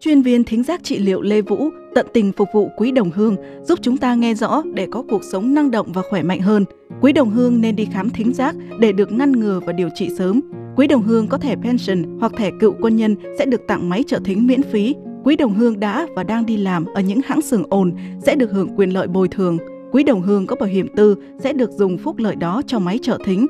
Chuyên viên thính giác trị liệu Lê Vũ tận tình phục vụ quý đồng hương, giúp chúng ta nghe rõ để có cuộc sống năng động và khỏe mạnh hơn. Quý đồng hương nên đi khám thính giác để được ngăn ngừa và điều trị sớm. Quý đồng hương có thẻ pension hoặc thẻ cựu quân nhân sẽ được tặng máy trợ thính miễn phí. Quý đồng hương đã và đang đi làm ở những hãng xưởng ồn sẽ được hưởng quyền lợi bồi thường. Quý đồng hương có bảo hiểm tư sẽ được dùng phúc lợi đó cho máy trợ thính.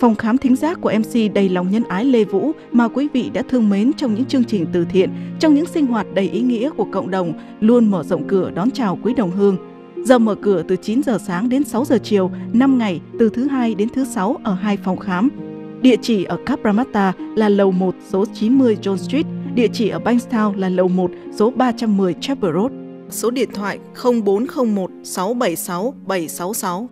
Phòng khám thính giác của MC đầy lòng nhân ái Lê Vũ mà quý vị đã thương mến trong những chương trình từ thiện, trong những sinh hoạt đầy ý nghĩa của cộng đồng luôn mở rộng cửa đón chào quý đồng hương. Giờ mở cửa từ 9 giờ sáng đến 6 giờ chiều, 5 ngày từ thứ hai đến thứ sáu ở hai phòng khám. Địa chỉ ở Capramatta là lầu 1 số 90 John Street, địa chỉ ở Bankstown là lầu 1 số 310 Chapel Road. Số điện thoại 0401 676 766.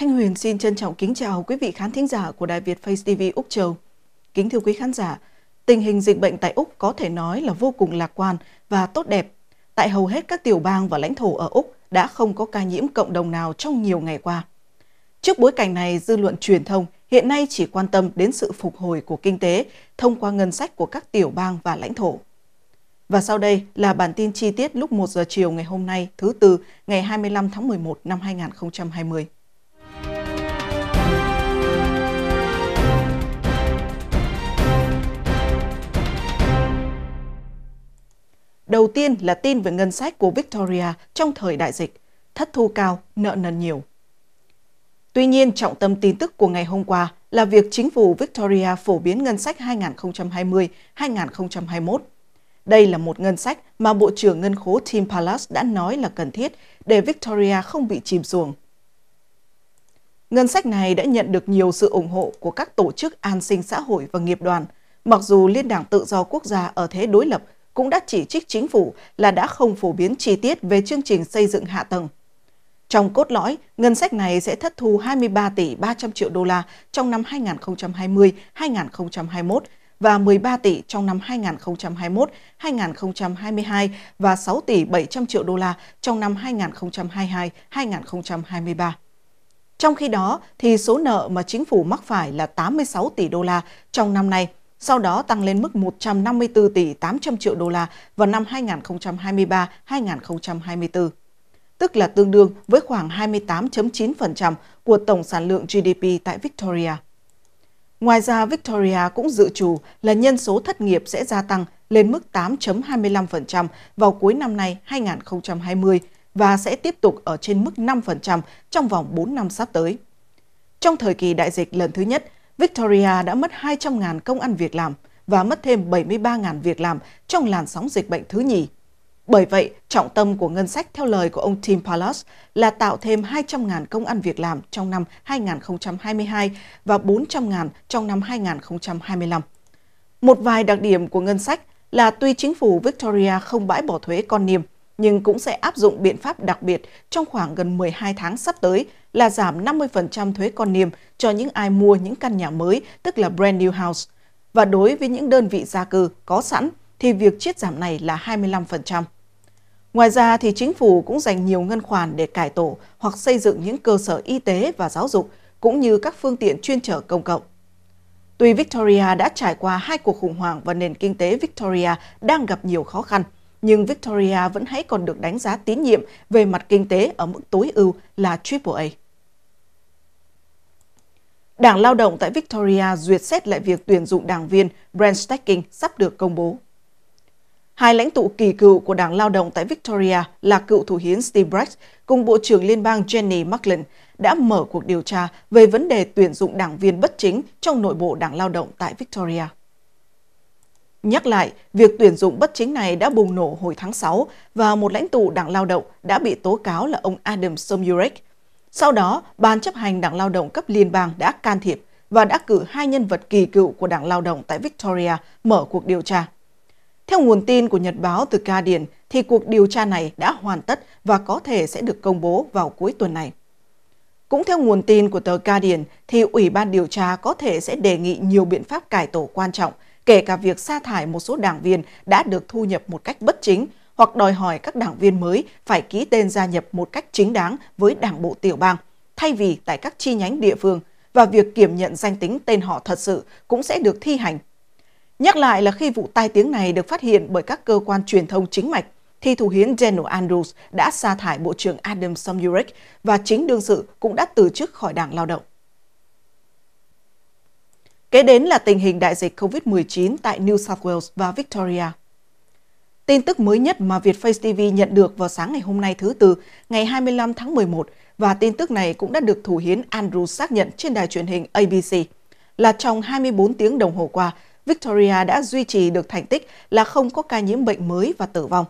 Thanh Huyền xin trân trọng kính chào quý vị khán thính giả của Đài Việt Face TV Úc Châu. Kính thưa quý khán giả, tình hình dịch bệnh tại Úc có thể nói là vô cùng lạc quan và tốt đẹp. Tại hầu hết các tiểu bang và lãnh thổ ở Úc đã không có ca nhiễm cộng đồng nào trong nhiều ngày qua. Trước bối cảnh này, dư luận truyền thông hiện nay chỉ quan tâm đến sự phục hồi của kinh tế thông qua ngân sách của các tiểu bang và lãnh thổ. Và sau đây là bản tin chi tiết lúc 1 giờ chiều ngày hôm nay, thứ Tư, ngày 25 tháng 11 năm 2020. Đầu tiên là tin về ngân sách của Victoria trong thời đại dịch, thất thu cao, nợ nần nhiều. Tuy nhiên, trọng tâm tin tức của ngày hôm qua là việc chính phủ Victoria phổ biến ngân sách 2020-2021. Đây là một ngân sách mà Bộ trưởng Ngân khố Tim Palace đã nói là cần thiết để Victoria không bị chìm xuồng. Ngân sách này đã nhận được nhiều sự ủng hộ của các tổ chức an sinh xã hội và nghiệp đoàn, mặc dù Liên đảng Tự do Quốc gia ở thế đối lập cũng đã chỉ trích chính phủ là đã không phổ biến chi tiết về chương trình xây dựng hạ tầng. Trong cốt lõi, ngân sách này sẽ thất thu 23 tỷ 300 triệu đô la trong năm 2020-2021 và 13 tỷ trong năm 2021, 2022 và 6 tỷ 700 triệu đô la trong năm 2022, 2023. Trong khi đó, thì số nợ mà chính phủ mắc phải là 86 tỷ đô la trong năm nay sau đó tăng lên mức 154 tỷ 800 triệu đô la vào năm 2023-2024, tức là tương đương với khoảng 28.9% của tổng sản lượng GDP tại Victoria. Ngoài ra, Victoria cũng dự trù là nhân số thất nghiệp sẽ gia tăng lên mức 8.25% vào cuối năm nay 2020 và sẽ tiếp tục ở trên mức 5% trong vòng 4 năm sắp tới. Trong thời kỳ đại dịch lần thứ nhất, Victoria đã mất 200.000 công ăn việc làm và mất thêm 73.000 việc làm trong làn sóng dịch bệnh thứ nhì. Bởi vậy, trọng tâm của ngân sách theo lời của ông Tim Palas là tạo thêm 200.000 công ăn việc làm trong năm 2022 và 400.000 trong năm 2025. Một vài đặc điểm của ngân sách là tuy chính phủ Victoria không bãi bỏ thuế con niềm, nhưng cũng sẽ áp dụng biện pháp đặc biệt trong khoảng gần 12 tháng sắp tới là giảm 50% thuế con niềm cho những ai mua những căn nhà mới, tức là brand new house. Và đối với những đơn vị gia cư có sẵn thì việc chiết giảm này là 25%. Ngoài ra thì chính phủ cũng dành nhiều ngân khoản để cải tổ hoặc xây dựng những cơ sở y tế và giáo dục cũng như các phương tiện chuyên chở công cộng. Tuy Victoria đã trải qua hai cuộc khủng hoảng và nền kinh tế Victoria đang gặp nhiều khó khăn, nhưng Victoria vẫn hãy còn được đánh giá tín nhiệm về mặt kinh tế ở mức tối ưu là AAA. Đảng Lao động tại Victoria duyệt xét lại việc tuyển dụng đảng viên Brent Stacking sắp được công bố. Hai lãnh tụ kỳ cựu của Đảng Lao động tại Victoria là cựu thủ hiến Steve Bragg cùng Bộ trưởng Liên bang Jenny Macklin đã mở cuộc điều tra về vấn đề tuyển dụng đảng viên bất chính trong nội bộ Đảng Lao động tại Victoria. Nhắc lại, việc tuyển dụng bất chính này đã bùng nổ hồi tháng 6 và một lãnh tụ Đảng Lao động đã bị tố cáo là ông Adam Somurek sau đó, Ban chấp hành Đảng Lao động cấp liên bang đã can thiệp và đã cử hai nhân vật kỳ cựu của Đảng Lao động tại Victoria mở cuộc điều tra. Theo nguồn tin của Nhật báo The Guardian, thì cuộc điều tra này đã hoàn tất và có thể sẽ được công bố vào cuối tuần này. Cũng theo nguồn tin của tờ Guardian, thì Ủy ban điều tra có thể sẽ đề nghị nhiều biện pháp cải tổ quan trọng, kể cả việc sa thải một số đảng viên đã được thu nhập một cách bất chính hoặc đòi hỏi các đảng viên mới phải ký tên gia nhập một cách chính đáng với đảng bộ tiểu bang, thay vì tại các chi nhánh địa phương, và việc kiểm nhận danh tính tên họ thật sự cũng sẽ được thi hành. Nhắc lại là khi vụ tai tiếng này được phát hiện bởi các cơ quan truyền thông chính mạch, thì Thủ hiến General Andrews đã sa thải Bộ trưởng Adam Somurek và chính đương sự cũng đã từ chức khỏi Đảng Lao động. Kế đến là tình hình đại dịch COVID-19 tại New South Wales và Victoria. Tin tức mới nhất mà Vietface TV nhận được vào sáng ngày hôm nay thứ Tư, ngày 25 tháng 11, và tin tức này cũng đã được Thủ hiến Andrew xác nhận trên đài truyền hình ABC, là trong 24 tiếng đồng hồ qua, Victoria đã duy trì được thành tích là không có ca nhiễm bệnh mới và tử vong.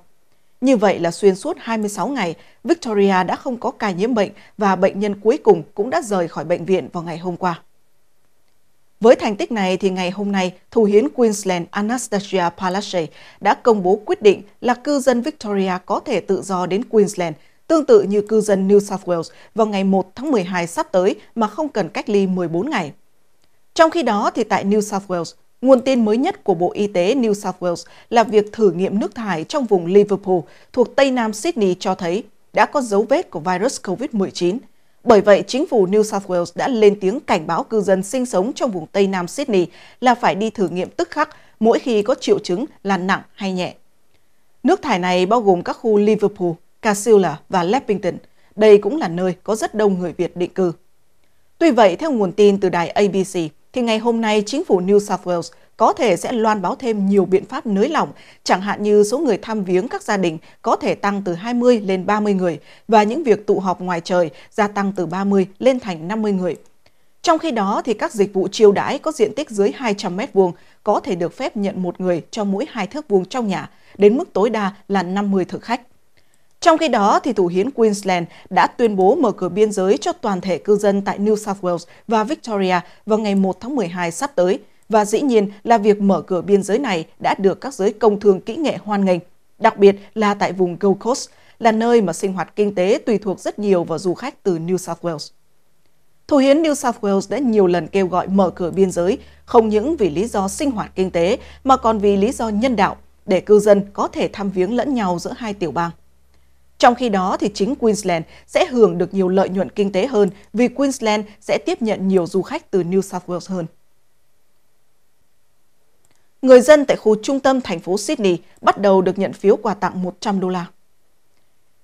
Như vậy là xuyên suốt 26 ngày, Victoria đã không có ca nhiễm bệnh và bệnh nhân cuối cùng cũng đã rời khỏi bệnh viện vào ngày hôm qua. Với thành tích này, thì ngày hôm nay, Thủ hiến Queensland Anastasia Palaszczuk đã công bố quyết định là cư dân Victoria có thể tự do đến Queensland, tương tự như cư dân New South Wales vào ngày 1 tháng 12 sắp tới mà không cần cách ly 14 ngày. Trong khi đó, thì tại New South Wales, Nguồn tin mới nhất của Bộ Y tế New South Wales là việc thử nghiệm nước thải trong vùng Liverpool thuộc Tây Nam Sydney cho thấy đã có dấu vết của virus COVID-19. Bởi vậy, chính phủ New South Wales đã lên tiếng cảnh báo cư dân sinh sống trong vùng Tây Nam Sydney là phải đi thử nghiệm tức khắc mỗi khi có triệu chứng là nặng hay nhẹ. Nước thải này bao gồm các khu Liverpool, Casilla và Leppington. Đây cũng là nơi có rất đông người Việt định cư. Tuy vậy, theo nguồn tin từ đài ABC, thì ngày hôm nay chính phủ New South Wales có thể sẽ loan báo thêm nhiều biện pháp nới lỏng, chẳng hạn như số người thăm viếng các gia đình có thể tăng từ 20 lên 30 người và những việc tụ họp ngoài trời gia tăng từ 30 lên thành 50 người. Trong khi đó, thì các dịch vụ chiêu đãi có diện tích dưới 200 m2 có thể được phép nhận một người cho mỗi hai thước vuông trong nhà, đến mức tối đa là 50 thực khách. Trong khi đó, thì thủ hiến Queensland đã tuyên bố mở cửa biên giới cho toàn thể cư dân tại New South Wales và Victoria vào ngày 1 tháng 12 sắp tới – và dĩ nhiên là việc mở cửa biên giới này đã được các giới công thương kỹ nghệ hoan nghênh, đặc biệt là tại vùng Gold Coast, là nơi mà sinh hoạt kinh tế tùy thuộc rất nhiều vào du khách từ New South Wales. Thủ hiến New South Wales đã nhiều lần kêu gọi mở cửa biên giới, không những vì lý do sinh hoạt kinh tế mà còn vì lý do nhân đạo, để cư dân có thể thăm viếng lẫn nhau giữa hai tiểu bang. Trong khi đó, thì chính Queensland sẽ hưởng được nhiều lợi nhuận kinh tế hơn vì Queensland sẽ tiếp nhận nhiều du khách từ New South Wales hơn người dân tại khu trung tâm thành phố Sydney bắt đầu được nhận phiếu quà tặng 100 đô la.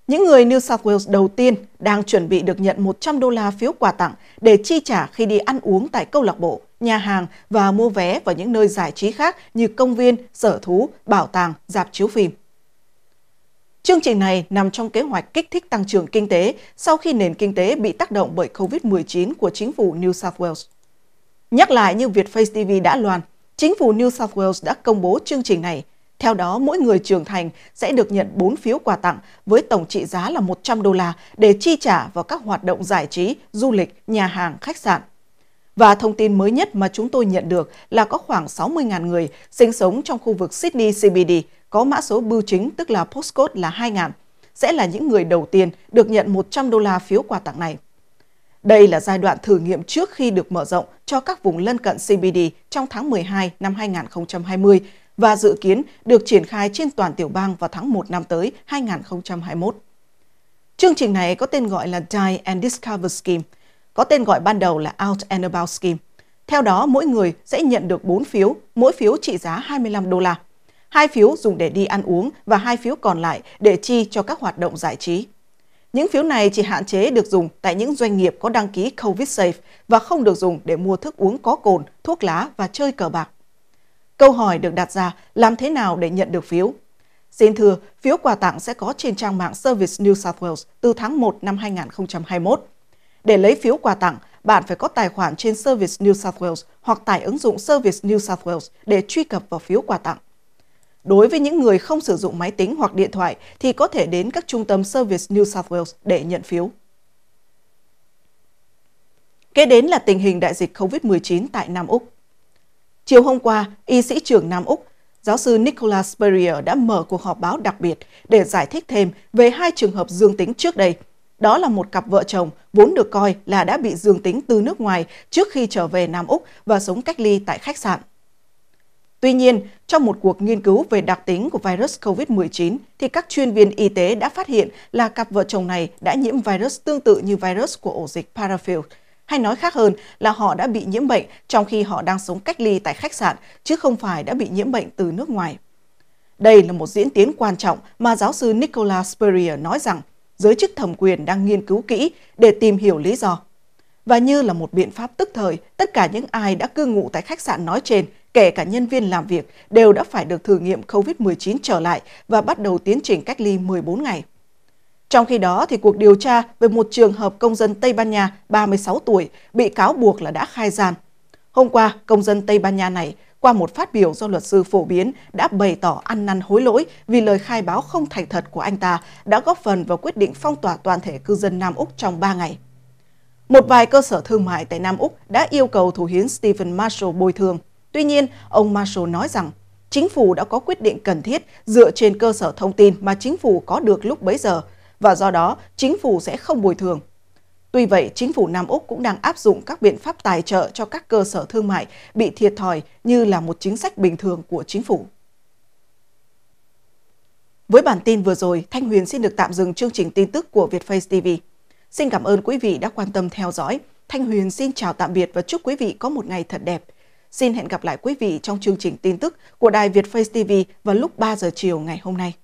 Những người New South Wales đầu tiên đang chuẩn bị được nhận 100 đô la phiếu quà tặng để chi trả khi đi ăn uống tại câu lạc bộ, nhà hàng và mua vé vào những nơi giải trí khác như công viên, sở thú, bảo tàng, dạp chiếu phim. Chương trình này nằm trong kế hoạch kích thích tăng trưởng kinh tế sau khi nền kinh tế bị tác động bởi COVID-19 của chính phủ New South Wales. Nhắc lại như Việt Face TV đã loan, Chính phủ New South Wales đã công bố chương trình này. Theo đó, mỗi người trưởng thành sẽ được nhận 4 phiếu quà tặng với tổng trị giá là 100 đô la để chi trả vào các hoạt động giải trí, du lịch, nhà hàng, khách sạn. Và thông tin mới nhất mà chúng tôi nhận được là có khoảng 60.000 người sinh sống trong khu vực Sydney CBD có mã số bưu chính tức là postcode là 2000 sẽ là những người đầu tiên được nhận 100 đô la phiếu quà tặng này. Đây là giai đoạn thử nghiệm trước khi được mở rộng cho các vùng lân cận CBD trong tháng 12 năm 2020 và dự kiến được triển khai trên toàn tiểu bang vào tháng 1 năm tới 2021. Chương trình này có tên gọi là Die and Discover Scheme, có tên gọi ban đầu là Out and About Scheme. Theo đó, mỗi người sẽ nhận được 4 phiếu, mỗi phiếu trị giá 25 đô la. Hai phiếu dùng để đi ăn uống và hai phiếu còn lại để chi cho các hoạt động giải trí. Những phiếu này chỉ hạn chế được dùng tại những doanh nghiệp có đăng ký COVID Safe và không được dùng để mua thức uống có cồn, thuốc lá và chơi cờ bạc. Câu hỏi được đặt ra làm thế nào để nhận được phiếu? Xin thưa, phiếu quà tặng sẽ có trên trang mạng Service New South Wales từ tháng 1 năm 2021. Để lấy phiếu quà tặng, bạn phải có tài khoản trên Service New South Wales hoặc tải ứng dụng Service New South Wales để truy cập vào phiếu quà tặng. Đối với những người không sử dụng máy tính hoặc điện thoại thì có thể đến các trung tâm Service New South Wales để nhận phiếu. Kế đến là tình hình đại dịch COVID-19 tại Nam Úc. Chiều hôm qua, y sĩ trưởng Nam Úc, giáo sư Nicola Spurrier đã mở cuộc họp báo đặc biệt để giải thích thêm về hai trường hợp dương tính trước đây. Đó là một cặp vợ chồng vốn được coi là đã bị dương tính từ nước ngoài trước khi trở về Nam Úc và sống cách ly tại khách sạn. Tuy nhiên, trong một cuộc nghiên cứu về đặc tính của virus COVID-19, thì các chuyên viên y tế đã phát hiện là cặp vợ chồng này đã nhiễm virus tương tự như virus của ổ dịch Parafield. Hay nói khác hơn là họ đã bị nhiễm bệnh trong khi họ đang sống cách ly tại khách sạn, chứ không phải đã bị nhiễm bệnh từ nước ngoài. Đây là một diễn tiến quan trọng mà giáo sư Nicola Spurrier nói rằng giới chức thẩm quyền đang nghiên cứu kỹ để tìm hiểu lý do. Và như là một biện pháp tức thời, tất cả những ai đã cư ngụ tại khách sạn nói trên kể cả nhân viên làm việc, đều đã phải được thử nghiệm COVID-19 trở lại và bắt đầu tiến trình cách ly 14 ngày. Trong khi đó, thì cuộc điều tra về một trường hợp công dân Tây Ban Nha 36 tuổi bị cáo buộc là đã khai gian. Hôm qua, công dân Tây Ban Nha này qua một phát biểu do luật sư phổ biến đã bày tỏ ăn năn hối lỗi vì lời khai báo không thành thật của anh ta đã góp phần vào quyết định phong tỏa toàn thể cư dân Nam Úc trong 3 ngày. Một vài cơ sở thương mại tại Nam Úc đã yêu cầu thủ hiến Stephen Marshall bồi thường. Tuy nhiên, ông Marshall nói rằng chính phủ đã có quyết định cần thiết dựa trên cơ sở thông tin mà chính phủ có được lúc bấy giờ và do đó chính phủ sẽ không bồi thường. Tuy vậy, chính phủ Nam Úc cũng đang áp dụng các biện pháp tài trợ cho các cơ sở thương mại bị thiệt thòi như là một chính sách bình thường của chính phủ. Với bản tin vừa rồi, Thanh Huyền xin được tạm dừng chương trình tin tức của Vietface TV. Xin cảm ơn quý vị đã quan tâm theo dõi. Thanh Huyền xin chào tạm biệt và chúc quý vị có một ngày thật đẹp. Xin hẹn gặp lại quý vị trong chương trình tin tức của Đài Việt Face TV vào lúc 3 giờ chiều ngày hôm nay.